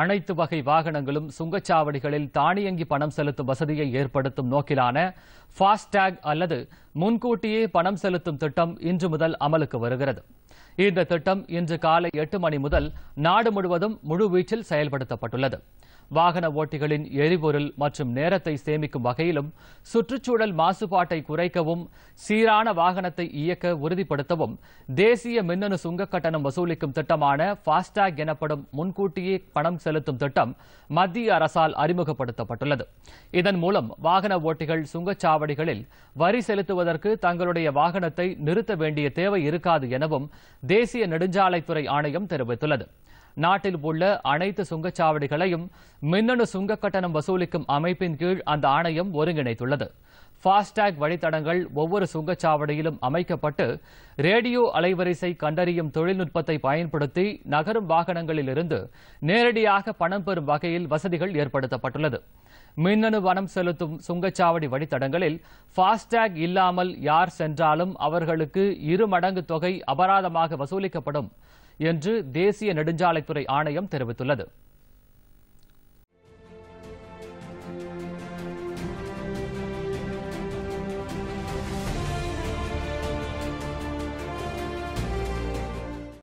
அனைத்து வகை வாகனங்களும் சுங்கச்சாவடிகளில் தானியங்கி பணம் செலுத்தும் வசதியை ஏற்படுத்தும் நோக்கிலான ஃபாஸ்டேக் அல்லது முன்கூட்டியே பணம் செலுத்தும் திட்டம் இன்று முதல் அமலுக்கு வருகிறது இந்த திட்டம் இன்று காலை எட்டு மணி முதல் நாடு முழுவதும் முழுவீச்சில் செயல்படுத்தப்பட்டுள்ளது வாகன ஓட்டிகளின் எரிபொருள் மற்றும் நேரத்தை சேமிக்கும் வகையிலும் சுற்றுச்சூழல் மாசுபாட்டை குறைக்கவும் சீரான வாகனத்தை இயக்க உறுதிப்படுத்தவும் தேசிய மின்னணு சுங்க கட்டணம் வசூலிக்கும் திட்டமான ஃபாஸ்டாக் எனப்படும் முன்கூட்டியே பணம் செலுத்தும் திட்டம் மத்திய அரசால் அறிமுகப்படுத்தப்பட்டுள்ளது இதன் மூலம் வாகன ஓட்டிகள் சுங்கச்சாவடிகளில் வரி செலுத்துவதற்கு தங்களுடைய வாகனத்தை நிறுத்த வேண்டிய தேவை இருக்காது எனவும் தேசிய நெடுஞ்சாலைத்துறை ஆணையம் தெரிவித்துள்ளது நாட்டில் உள்ள அனைத்து சுங்கச்சாவடிகளையும் மின்னணு சுங்க கட்டணம் வசூலிக்கும் அமைப்பின் கீழ் அந்த ஆணையம் ஒருங்கிணைத்துள்ளது ஃபாஸ்டேக் வழித்தடங்கள் ஒவ்வொரு சுங்கச்சாவடியிலும் அமைக்கப்பட்டு ரேடியோ அலைவரிசை கண்டறியும் தொழில்நுட்பத்தை பயன்படுத்தி நகரும் வாகனங்களிலிருந்து நேரடியாக பணம் பெறும் வகையில் வசதிகள் ஏற்படுத்தப்பட்டுள்ளது மின்னணு வனம் செலுத்தும் சுங்கச்சாவடி வழித்தடங்களில் ஃபாஸ்டேக் இல்லாமல் யார் சென்றாலும் அவர்களுக்கு இரு மடங்கு தொகை அபராதமாக வசூலிக்கப்படும் என்று தேசிய நெடுஞ்சாலைத்துறை ஆணையம் தெரிவித்துள்ளது